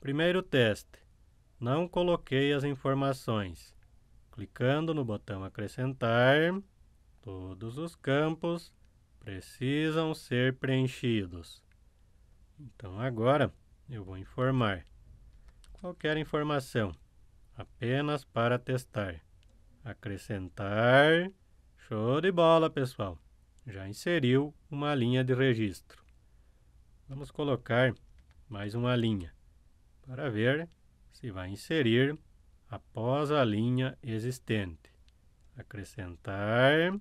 Primeiro teste. Não coloquei as informações. Clicando no botão acrescentar, todos os campos precisam ser preenchidos. Então agora eu vou informar qualquer informação, apenas para testar. Acrescentar. Show de bola, pessoal. Já inseriu uma linha de registro. Vamos colocar mais uma linha para ver se vai inserir após a linha existente. Acrescentar.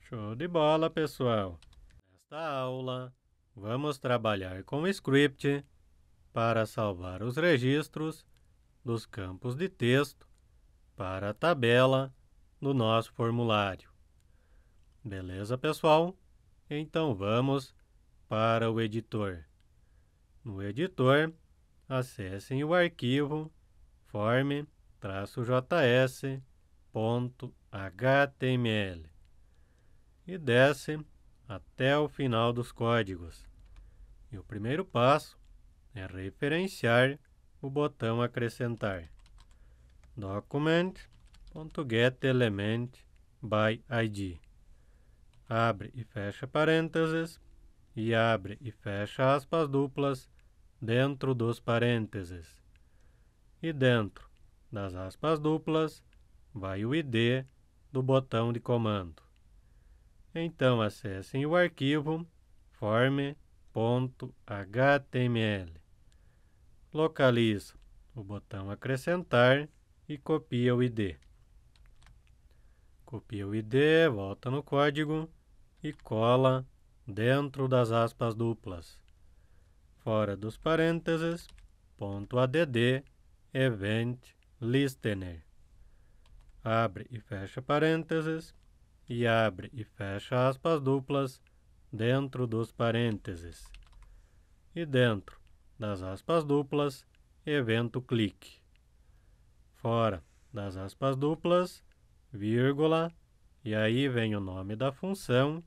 Show de bola, pessoal! Nesta aula, vamos trabalhar com script para salvar os registros dos campos de texto para a tabela do nosso formulário. Beleza, pessoal? Então vamos para o editor. No editor, acessem o arquivo form-js.html e desce até o final dos códigos. E o primeiro passo é referenciar o botão acrescentar document.getElement by id. Abre e fecha parênteses e abre e fecha aspas duplas dentro dos parênteses. E dentro das aspas duplas vai o ID do botão de comando. Então acessem o arquivo form.html. Localizo o botão acrescentar e copia o ID. Copia o ID, volta no código e cola dentro das aspas duplas fora dos parênteses, ponto add, event listener. Abre e fecha parênteses e abre e fecha aspas duplas dentro dos parênteses. E dentro das aspas duplas, evento clique. Fora das aspas duplas, vírgula, e aí vem o nome da função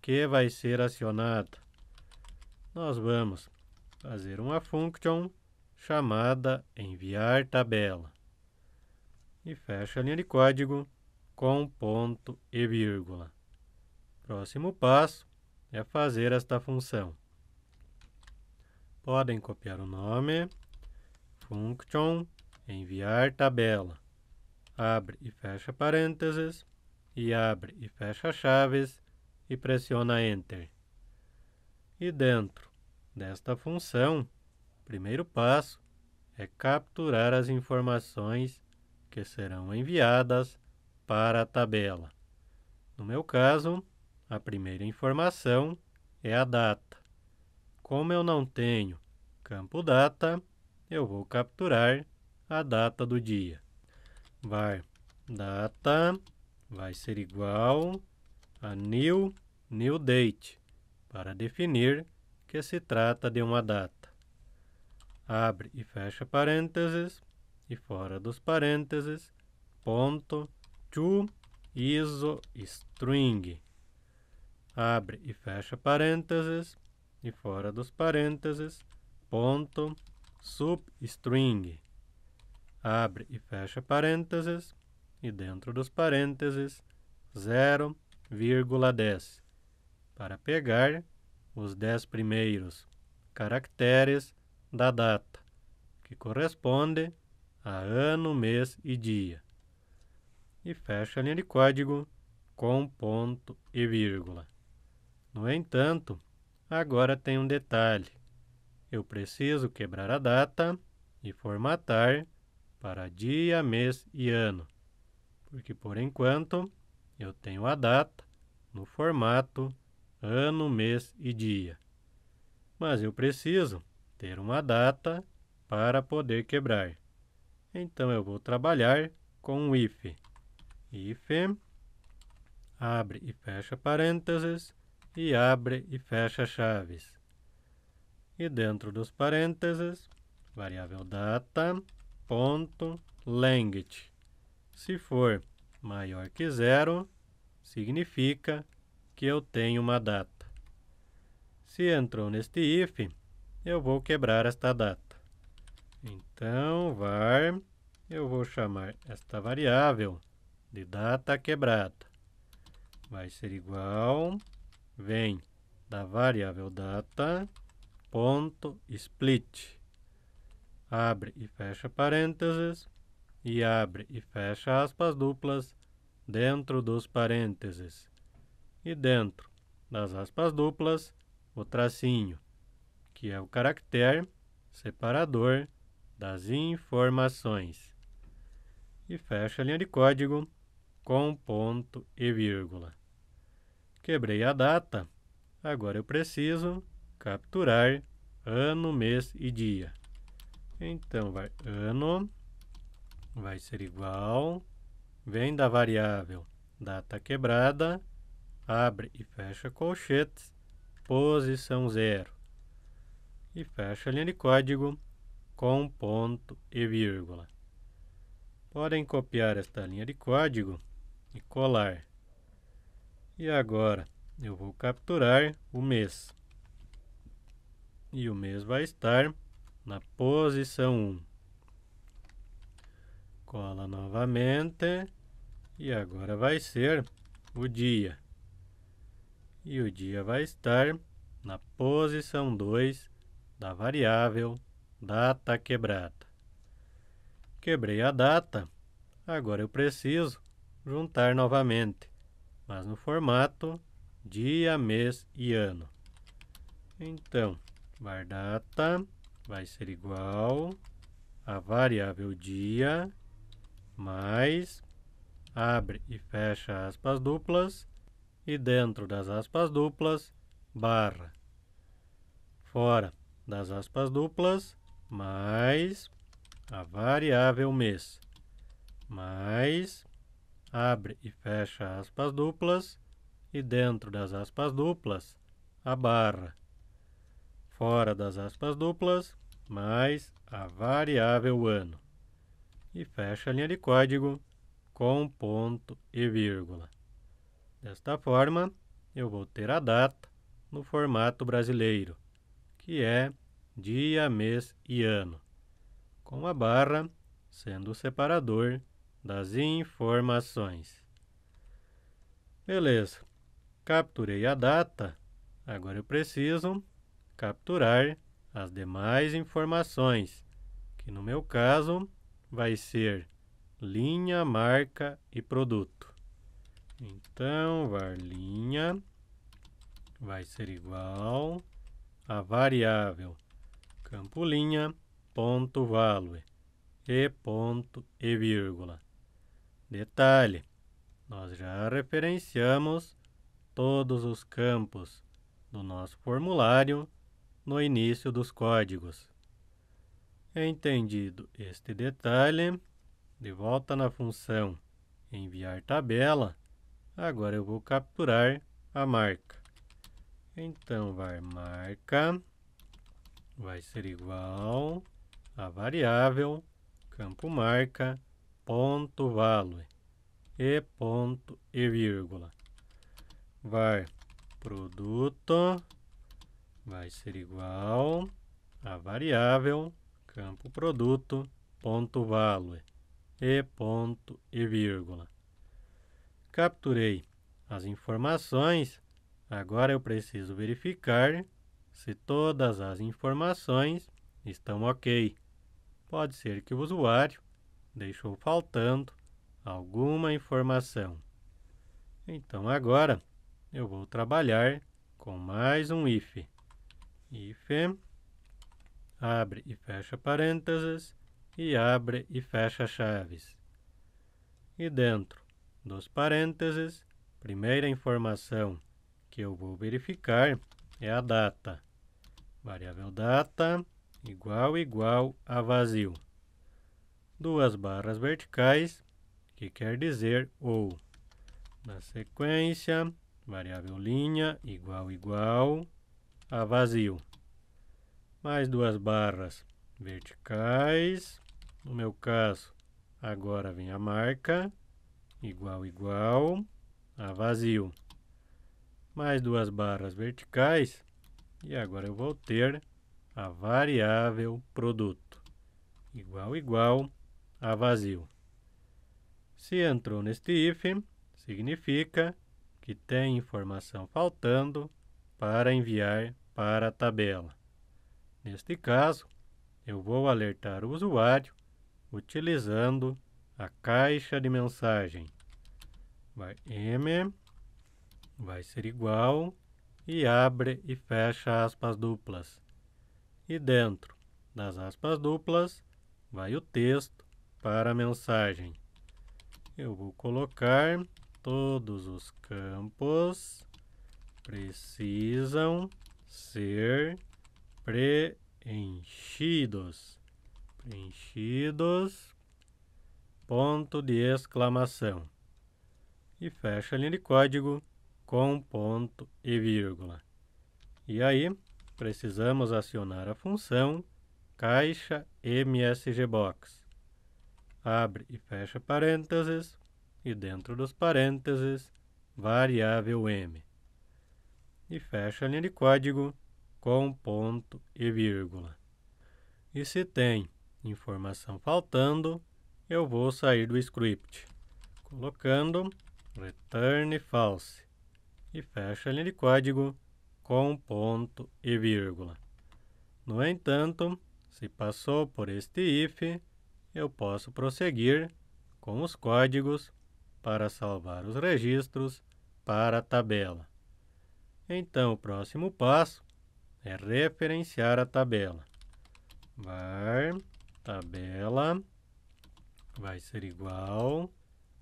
que vai ser acionada. Nós vamos fazer uma function chamada enviar tabela e fecha a linha de código com ponto e vírgula. Próximo passo é fazer esta função. Podem copiar o nome, function, enviar tabela, abre e fecha parênteses, e abre e fecha chaves, e pressiona Enter. E dentro desta função, o primeiro passo é capturar as informações que serão enviadas para a tabela. No meu caso, a primeira informação é a data. Como eu não tenho campo data, eu vou capturar a data do dia. Var data vai ser igual a new new date para definir se trata de uma data. Abre e fecha parênteses, e fora dos parênteses, ponto, to, iso, string. Abre e fecha parênteses, e fora dos parênteses, ponto, substring. Abre e fecha parênteses, e dentro dos parênteses, 0,10 para pegar os dez primeiros caracteres da data, que corresponde a ano, mês e dia. E fecha a linha de código com ponto e vírgula. No entanto, agora tem um detalhe. Eu preciso quebrar a data e formatar para dia, mês e ano, porque por enquanto eu tenho a data no formato ano, mês e dia. Mas eu preciso ter uma data para poder quebrar. Então eu vou trabalhar com o if. If abre e fecha parênteses e abre e fecha chaves. E dentro dos parênteses, variável data ponto language. Se for maior que zero, significa que eu tenho uma data. Se entrou neste if, eu vou quebrar esta data. Então, var, eu vou chamar esta variável de data quebrada. Vai ser igual, vem da variável data, ponto, split. Abre e fecha parênteses e abre e fecha aspas duplas dentro dos parênteses e dentro das aspas duplas o tracinho, que é o caractere separador das informações. E fecha a linha de código com ponto e vírgula. Quebrei a data, agora eu preciso capturar ano, mês e dia. Então, vai ano vai ser igual, vem da variável data quebrada, abre e fecha colchete, posição zero e fecha a linha de código com ponto e vírgula. Podem copiar esta linha de código e colar. E agora eu vou capturar o mês. E o mês vai estar na posição 1. Cola novamente e agora vai ser o dia e o dia vai estar na posição 2 da variável data quebrada. Quebrei a data, agora eu preciso juntar novamente, mas no formato dia, mês e ano. Então, var data vai ser igual a variável dia mais abre e fecha aspas duplas e dentro das aspas duplas, barra. Fora das aspas duplas, mais a variável mês, mais abre e fecha aspas duplas e dentro das aspas duplas, a barra. Fora das aspas duplas, mais a variável ano. E fecha a linha de código com ponto e vírgula. Desta forma, eu vou ter a data no formato brasileiro, que é dia, mês e ano, com a barra sendo o separador das informações. Beleza, capturei a data, agora eu preciso capturar as demais informações, que no meu caso vai ser linha, marca e produto. Então, varlinha vai ser igual a variável campolinha ponto value e ponto e vírgula. Detalhe, nós já referenciamos todos os campos do nosso formulário no início dos códigos. Entendido este detalhe, de volta na função enviar tabela, Agora eu vou capturar a marca. Então vai marca vai ser igual a variável campo marca ponto value e ponto e vírgula. Var produto vai ser igual a variável campo produto ponto value e ponto e vírgula. Capturei as informações. Agora eu preciso verificar se todas as informações estão ok. Pode ser que o usuário deixou faltando alguma informação. Então agora eu vou trabalhar com mais um if. If abre e fecha parênteses e abre e fecha chaves. E dentro dos parênteses, primeira informação que eu vou verificar é a data. Variável data igual igual a vazio. Duas barras verticais, que quer dizer ou. Na sequência, variável linha igual igual a vazio. Mais duas barras verticais. No meu caso, agora vem a marca igual, igual a ah, vazio. Mais duas barras verticais e agora eu vou ter a variável produto igual, igual a vazio. Se entrou neste if, significa que tem informação faltando para enviar para a tabela. Neste caso, eu vou alertar o usuário utilizando a caixa de mensagem vai M, vai ser igual, e abre e fecha aspas duplas. E dentro das aspas duplas vai o texto para a mensagem. Eu vou colocar todos os campos precisam ser preenchidos. Preenchidos ponto de exclamação e fecha a linha de código com ponto e vírgula. E aí, precisamos acionar a função caixa msgbox. Abre e fecha parênteses e dentro dos parênteses variável m. E fecha a linha de código com ponto e vírgula. E se tem informação faltando, eu vou sair do script colocando return false e fecha a linha de código com ponto e vírgula. No entanto, se passou por este if, eu posso prosseguir com os códigos para salvar os registros para a tabela. Então, o próximo passo é referenciar a tabela. var tabela vai ser igual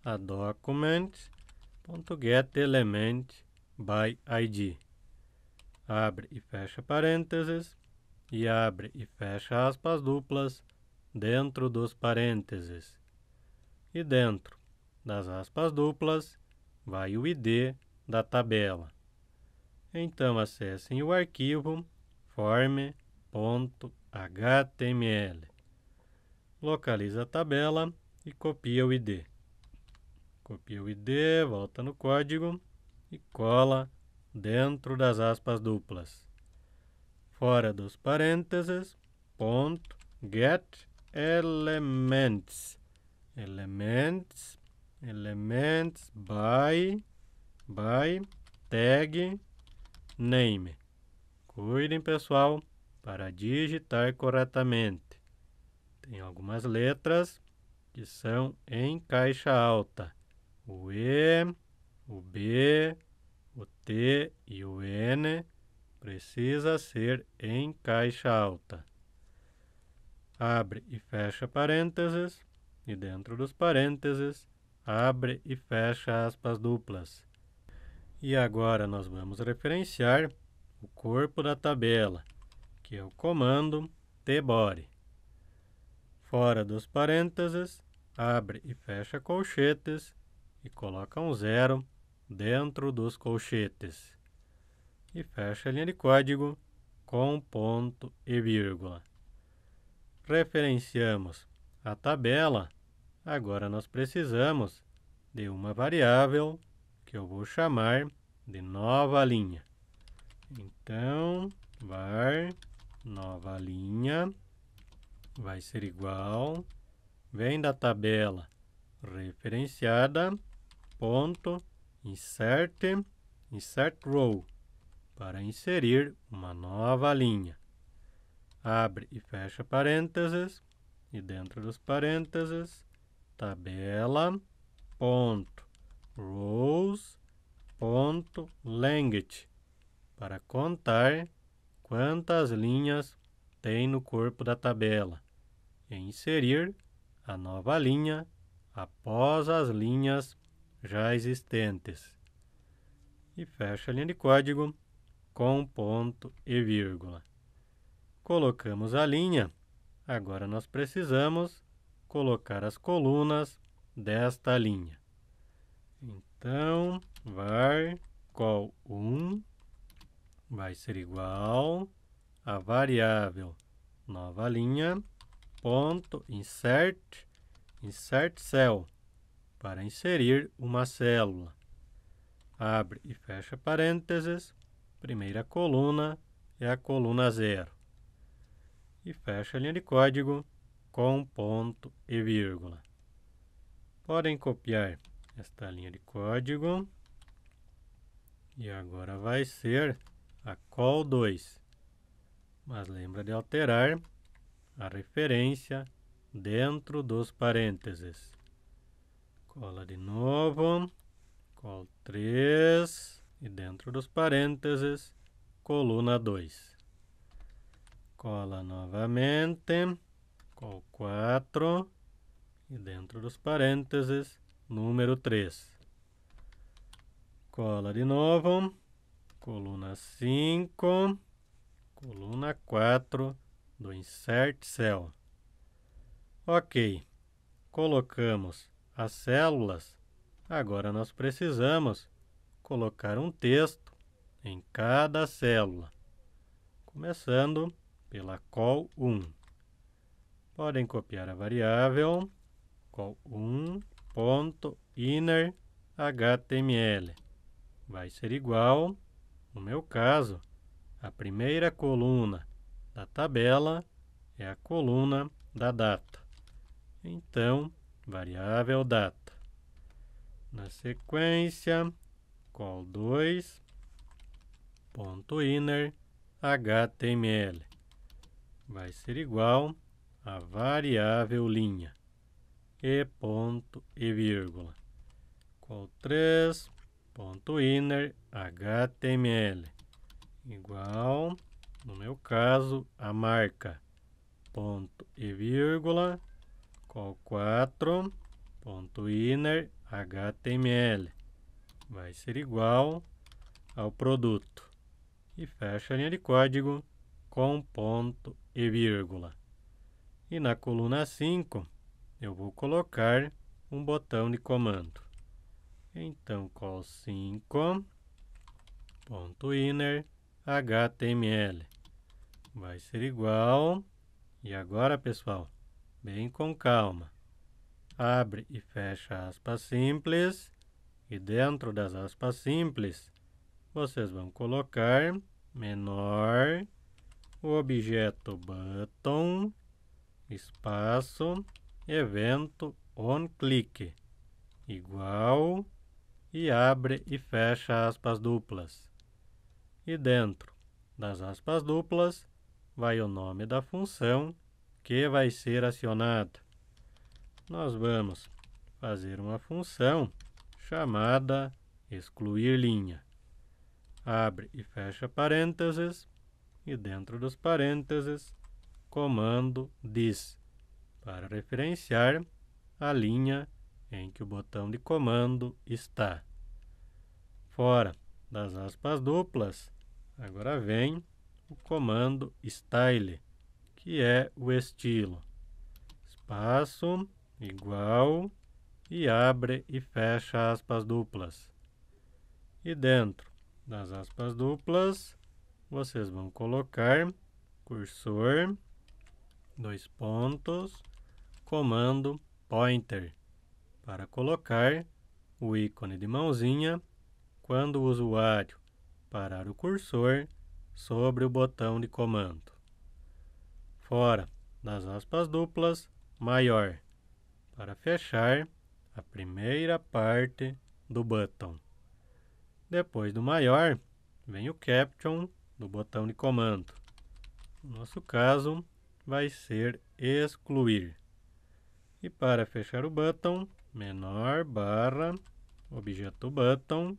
a document.getElementById. by id. Abre e fecha parênteses e abre e fecha aspas duplas dentro dos parênteses. E dentro das aspas duplas vai o id da tabela. Então acessem o arquivo form.html. Localiza a tabela e copia o ID. Copia o ID, volta no código e cola dentro das aspas duplas. Fora dos parênteses, ponto, get elements. Elements, elements by, by tag name. Cuidem, pessoal, para digitar corretamente. Tem algumas letras que são em caixa alta: o E, o B, o T e o N precisa ser em caixa alta. Abre e fecha parênteses e dentro dos parênteses abre e fecha aspas duplas. E agora nós vamos referenciar o corpo da tabela, que é o comando tbore. Fora dos parênteses, abre e fecha colchetes e coloca um zero dentro dos colchetes. E fecha a linha de código com ponto e vírgula. Referenciamos a tabela. Agora nós precisamos de uma variável que eu vou chamar de nova linha. Então, var nova linha vai ser igual vem da tabela referenciada, ponto, insert, insert row, para inserir uma nova linha. Abre e fecha parênteses, e dentro dos parênteses, tabela, ponto, rows, ponto, length, para contar quantas linhas tem no corpo da tabela, e inserir a nova linha após as linhas já existentes. E fecha a linha de código com ponto e vírgula. Colocamos a linha. Agora nós precisamos colocar as colunas desta linha. Então, var col 1 vai ser igual a variável nova linha ponto, insert, insert cell, para inserir uma célula. Abre e fecha parênteses, primeira coluna é a coluna zero. E fecha a linha de código com ponto e vírgula. Podem copiar esta linha de código. E agora vai ser a call 2. Mas lembra de alterar a referência dentro dos parênteses. Cola de novo, col 3 e dentro dos parênteses, coluna 2. Cola novamente, col 4 e dentro dos parênteses, número 3. Cola de novo, coluna 5, coluna 4 do insert cell. Ok, colocamos as células. Agora nós precisamos colocar um texto em cada célula, começando pela col 1. Podem copiar a variável col 1innerhtml HTML. Vai ser igual, no meu caso, a primeira coluna da tabela é a coluna da data. Então, variável data. Na sequência, col 2 ponto inner html vai ser igual a variável linha e ponto e vírgula Col 3 ponto inner html igual no meu caso, a marca ponto e vírgula col 4 ponto inner html vai ser igual ao produto e fecha a linha de código com ponto e vírgula. E na coluna 5 eu vou colocar um botão de comando. Então call 5 ponto inner html vai ser igual. E agora, pessoal, bem com calma. Abre e fecha aspas simples. E dentro das aspas simples, vocês vão colocar menor o objeto button, espaço, evento onClick, igual, e abre e fecha aspas duplas. E dentro das aspas duplas, vai o nome da função que vai ser acionada. Nós vamos fazer uma função chamada excluir linha. Abre e fecha parênteses e dentro dos parênteses comando diz para referenciar a linha em que o botão de comando está. Fora das aspas duplas, agora vem o comando style, que é o estilo. Espaço igual e abre e fecha aspas duplas. E dentro das aspas duplas, vocês vão colocar cursor, dois pontos, comando pointer, para colocar o ícone de mãozinha quando o usuário parar o cursor sobre o botão de comando. Fora das aspas duplas, maior, para fechar a primeira parte do button. Depois do maior, vem o caption do botão de comando. No nosso caso, vai ser excluir. E para fechar o button, menor barra, objeto button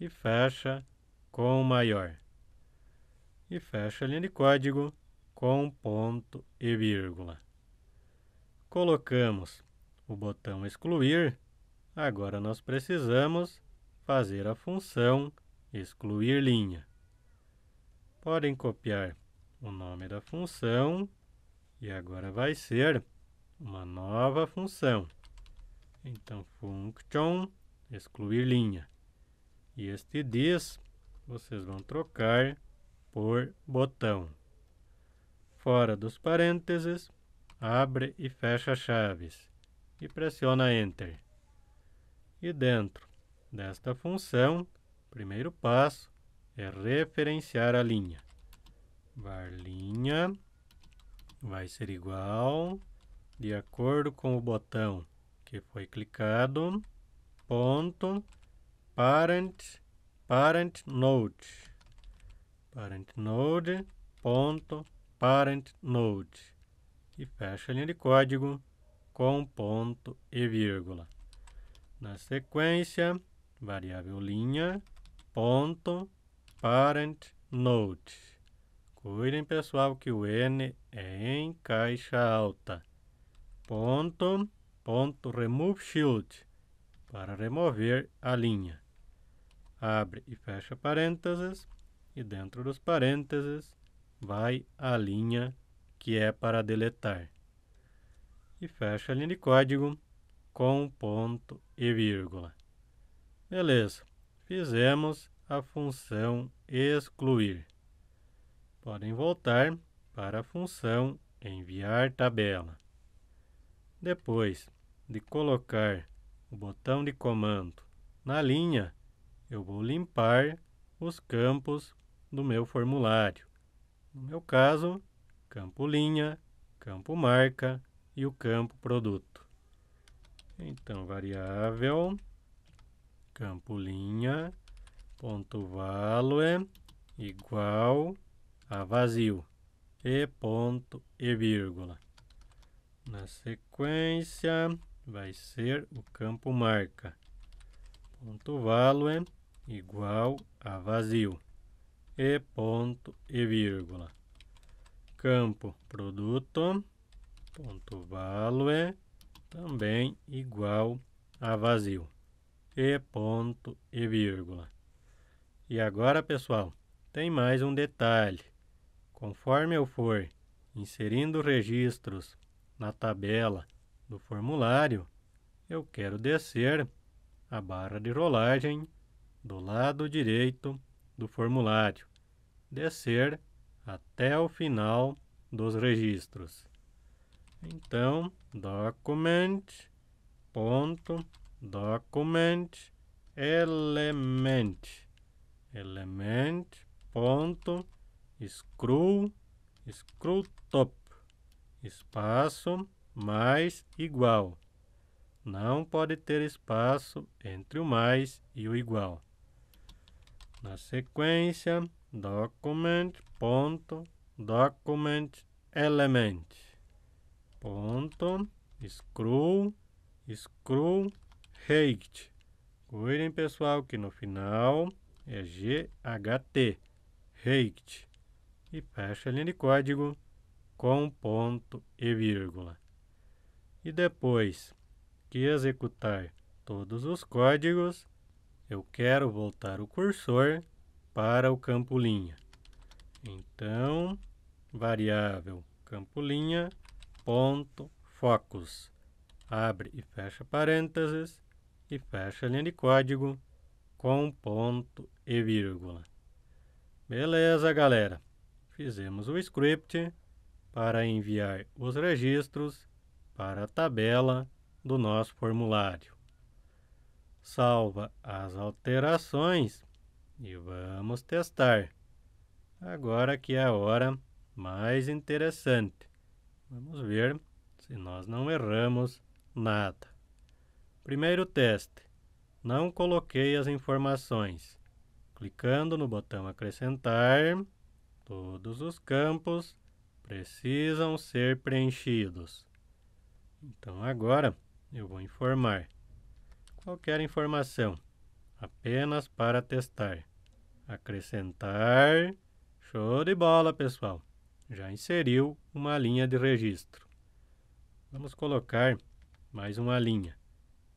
e fecha com maior e fecha a linha de código com ponto e vírgula. Colocamos o botão excluir. Agora nós precisamos fazer a função excluir linha. Podem copiar o nome da função e agora vai ser uma nova função. Então, function excluir linha. E este diz, vocês vão trocar por botão. Fora dos parênteses, abre e fecha chaves e pressiona Enter. E dentro desta função, primeiro passo é referenciar a linha. var linha vai ser igual, de acordo com o botão que foi clicado, ponto, parent, parent node parent node, ponto, parent node e fecha a linha de código com ponto e vírgula. Na sequência, variável linha, ponto, parent node. Cuidem, pessoal, que o N é em caixa alta. Ponto, ponto, remove shield, para remover a linha. Abre e fecha parênteses e dentro dos parênteses vai a linha que é para deletar. E fecha a linha de código com ponto e vírgula. Beleza, fizemos a função excluir. Podem voltar para a função enviar tabela. Depois de colocar o botão de comando na linha, eu vou limpar os campos do meu formulário. No meu caso, campo linha, campo marca e o campo produto. Então, variável, campo linha, ponto value igual a vazio e ponto e vírgula. Na sequência, vai ser o campo marca, ponto value igual a vazio e ponto e vírgula. Campo produto ponto value também igual a vazio e ponto e vírgula. E agora, pessoal, tem mais um detalhe. Conforme eu for inserindo registros na tabela do formulário, eu quero descer a barra de rolagem do lado direito do formulário descer até o final dos registros. Então, document, ponto, document, element, element, ponto, top, espaço, mais, igual. Não pode ter espaço entre o mais e o igual. Na sequência, document ponto document element ponto screw screw rate cuidem pessoal que no final é GHT rate e fecha a linha de código com ponto e vírgula e depois que executar todos os códigos eu quero voltar o cursor para o campo linha. Então, variável campo linha, ponto, focus. Abre e fecha parênteses e fecha a linha de código com ponto e vírgula. Beleza, galera. Fizemos o script para enviar os registros para a tabela do nosso formulário. Salva as alterações e vamos testar. Agora que é a hora mais interessante. Vamos ver se nós não erramos nada. Primeiro teste. Não coloquei as informações. Clicando no botão acrescentar, todos os campos precisam ser preenchidos. Então agora eu vou informar qualquer informação, apenas para testar. Acrescentar. Show de bola, pessoal. Já inseriu uma linha de registro. Vamos colocar mais uma linha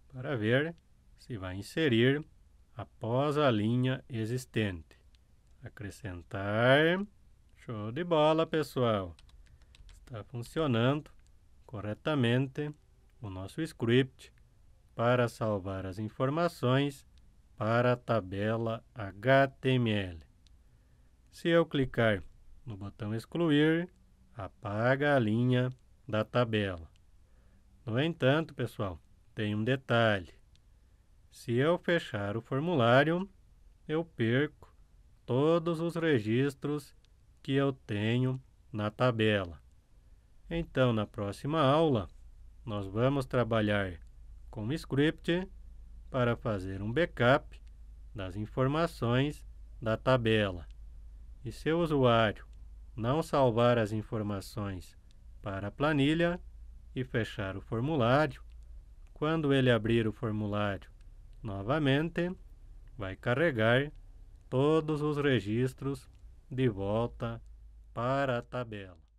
para ver se vai inserir após a linha existente. Acrescentar. Show de bola, pessoal. Está funcionando corretamente o nosso script para salvar as informações para a tabela HTML. Se eu clicar no botão excluir, apaga a linha da tabela. No entanto, pessoal, tem um detalhe. Se eu fechar o formulário, eu perco todos os registros que eu tenho na tabela. Então, na próxima aula, nós vamos trabalhar com script para fazer um backup das informações da tabela. E se o usuário não salvar as informações para a planilha e fechar o formulário, quando ele abrir o formulário novamente, vai carregar todos os registros de volta para a tabela.